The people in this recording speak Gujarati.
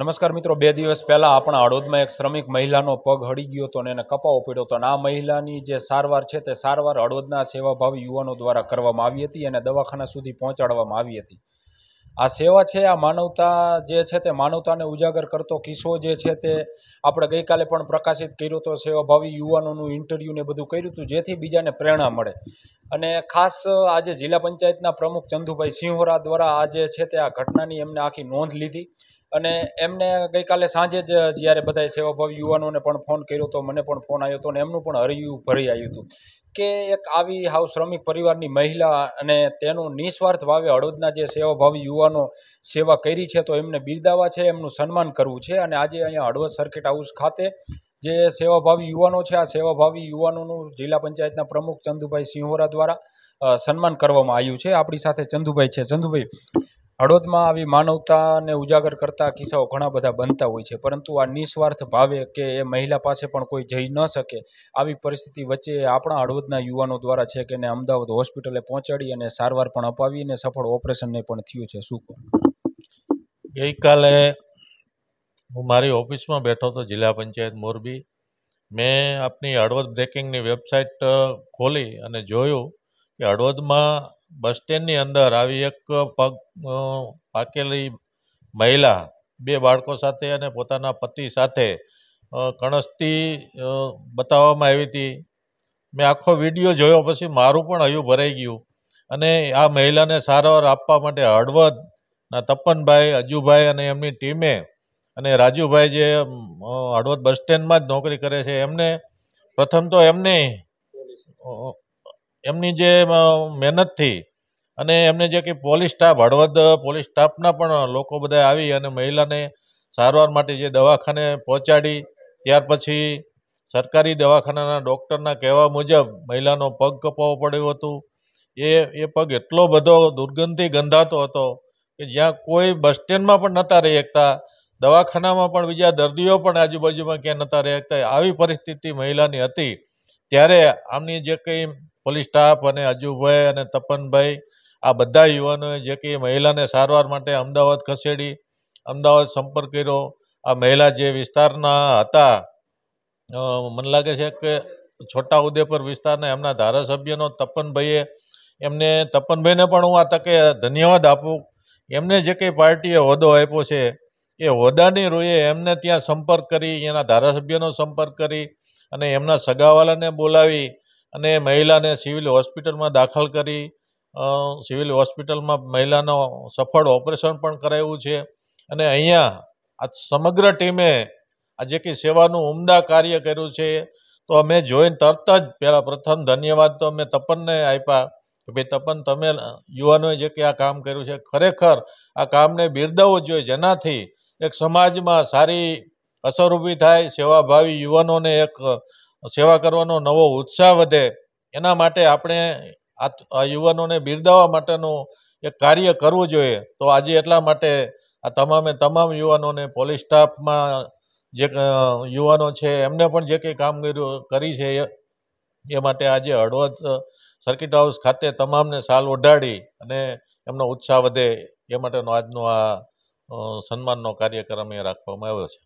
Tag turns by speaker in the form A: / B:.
A: નમસ્કાર મિત્રો બે દિવસ પહેલાં આપણા હળોદમાં એક શ્રમિક મહિલાનો પગ હળી ગયો હતો અને એને કપાવો પડ્યો હતો અને આ મહિલાની જે સારવાર છે તે સારવાર હળવદના સેવાભાવી યુવાનો દ્વારા કરવામાં આવી હતી અને દવાખાના સુધી પહોંચાડવામાં આવી હતી આ સેવા છે આ માનવતા જે છે તે માનવતાને ઉજાગર કરતો કિસ્સો જે છે તે આપણે ગઈકાલે પણ પ્રકાશિત કર્યો હતો સેવાભાવી યુવાનોનું ઇન્ટરવ્યૂ ને બધું કર્યું હતું જેથી બીજાને પ્રેરણા મળે અને ખાસ આજે જિલ્લા પંચાયતના પ્રમુખ ચંદુભાઈ સિંહોરા દ્વારા આજે છે તે આ ઘટનાની એમને આખી નોંધ લીધી અને એમને ગઈકાલે સાંજે જ જ્યારે બધા સેવાભાવી યુવાનોને પણ ફોન કર્યો હતો મને પણ ફોન આવ્યો હતો અને એમનું પણ હરિયું ભરી આવ્યું હતું કે એક આવી હાવ શ્રમિક પરિવારની મહિલા અને તેનું નિસ્વાર્થ ભાવે હળવદના જે સેવાભાવી યુવાનો સેવા કરી છે તો એમને બિરદાવા છે એમનું સન્માન કરવું છે અને આજે અહીંયા હળવદ સર્કિટ હાઉસ ખાતે જે સેવાભાવી યુવાનો છે આ સેવાભાવી યુવાનોનું જિલ્લા પંચાયતના પ્રમુખ ચંદુભાઈ સિંહોરા દ્વારા સન્માન કરવામાં આવ્યું છે આપણી સાથે ચંદુભાઈ છે ચંદુભાઈ હળવદમાં આવી માનવતાને ઉજાગર કરતા કિસ્સાઓ ઘણા બધા બનતા હોય છે પરંતુ આ નિસ્વાર્થ ભાવે કે એ મહિલા પાસે પણ કોઈ જઈ ન શકે આવી પરિસ્થિતિ વચ્ચે આપણા હળવદના યુવાનો દ્વારા છે કે અમદાવાદ હોસ્પિટલે પહોંચાડી અને સારવાર પણ અપાવી અને સફળ ઓપરેશનને પણ થયું છે શું
B: ગઈકાલે હું મારી ઓફિસમાં બેઠો હતો જિલ્લા પંચાયત મોરબી મેં આપની હળવદ બ્રેકિંગની વેબસાઇટ ખોલી અને જોયું કે હળવદમાં બસ સ્ટેન્ડની અંદર આવી એક પગ પાકેલી મહિલા બે બાળકો સાથે અને પોતાના પતિ સાથે કણસતી બતાવવામાં આવી હતી મેં આખો વિડીયો જોયો પછી મારું પણ હયું ભરાઈ ગયું અને આ મહિલાને સારવાર આપવા માટે હળવદના તપનભાઈ અજુભાઈ અને એમની ટીમે અને રાજુભાઈ જે હળવદ બસ સ્ટેન્ડમાં જ નોકરી કરે છે એમને પ્રથમ તો એમને એમની જે મહેનતથી અને એમને જે કંઈ પોલીસ સ્ટાફ હળવદ પોલીસ સ્ટાફના પણ લોકો બધા આવી અને મહિલાને સારવાર માટે જે દવાખાને પહોંચાડી ત્યાર પછી સરકારી દવાખાનાના ડૉક્ટરના કહેવા મુજબ મહિલાનો પગ કપાવવો પડ્યો હતો એ એ પગ એટલો બધો દુર્ગંધથી ગંધાતો હતો કે જ્યાં કોઈ બસ સ્ટેન્ડમાં પણ નહોતા રહી શકતા દવાખાનામાં પણ બીજા દર્દીઓ પણ આજુબાજુમાં ક્યાં નહોતા રહેતા આવી પરિસ્થિતિ મહિલાની હતી ત્યારે આમની જે કંઈ પોલીસ સ્ટાફ અને અજુભાઈ અને તપનભાઈ આ બધા યુવાનોએ જે કંઈ મહિલાને સારવાર માટે અમદાવાદ ખસેડી અમદાવાદ સંપર્ક કર્યો આ મહિલા જે વિસ્તારના હતા મને લાગે છે કે છોટા ઉદેપુર વિસ્તારના એમના ધારાસભ્યનો તપનભાઈએ એમને તપનભાઈને પણ હું આ તકે ધન્યવાદ આપું એમને જે કંઈ પાર્ટીએ હોદ્દો આપ્યો છે એ હોદાની રૂએ એમને ત્યાં સંપર્ક કરી એના ધારાસભ્યનો સંપર્ક કરી અને એમના સગાવાલાને બોલાવી અને મહિલાને સિવિલ હોસ્પિટલમાં દાખલ કરી સિવિલ હોસ્પિટલમાં મહિલાનો સફળ ઓપરેશન પણ કરાવ્યું છે અને અહીંયા આ સમગ્ર ટીમે આ જે કે સેવાનું ઉમદા કાર્ય કર્યું છે તો અમે જોઈને તરત જ પહેલાં પ્રથમ ધન્યવાદ તો અમે તપનને આપ્યા કે ભાઈ તપન તમે યુવાનોએ જે કે આ કામ કર્યું છે ખરેખર આ કામને બિરદાવવું જોઈએ જેનાથી એક સમાજમાં સારી અસર ઊભી થાય સેવાભાવી યુવાનોને એક સેવા કરવાનો નવો ઉત્સાહ વધે એના માટે આપણે આ યુવાનોને બિરદાવવા માટેનું એક કાર્ય કરવું જોઈએ તો આજે એટલા માટે આ તમામે તમામ યુવાનોને પોલીસ સ્ટાફમાં જે યુવાનો છે એમને પણ જે કંઈ કામગીરી કરી છે એ માટે આજે હળવદ સર્કિટ હાઉસ ખાતે તમામને સાલ ઓઢાડી અને એમનો ઉત્સાહ વધે એ માટેનો આજનો આ સન્માનનો કાર્યક્રમ એ રાખવામાં આવ્યો છે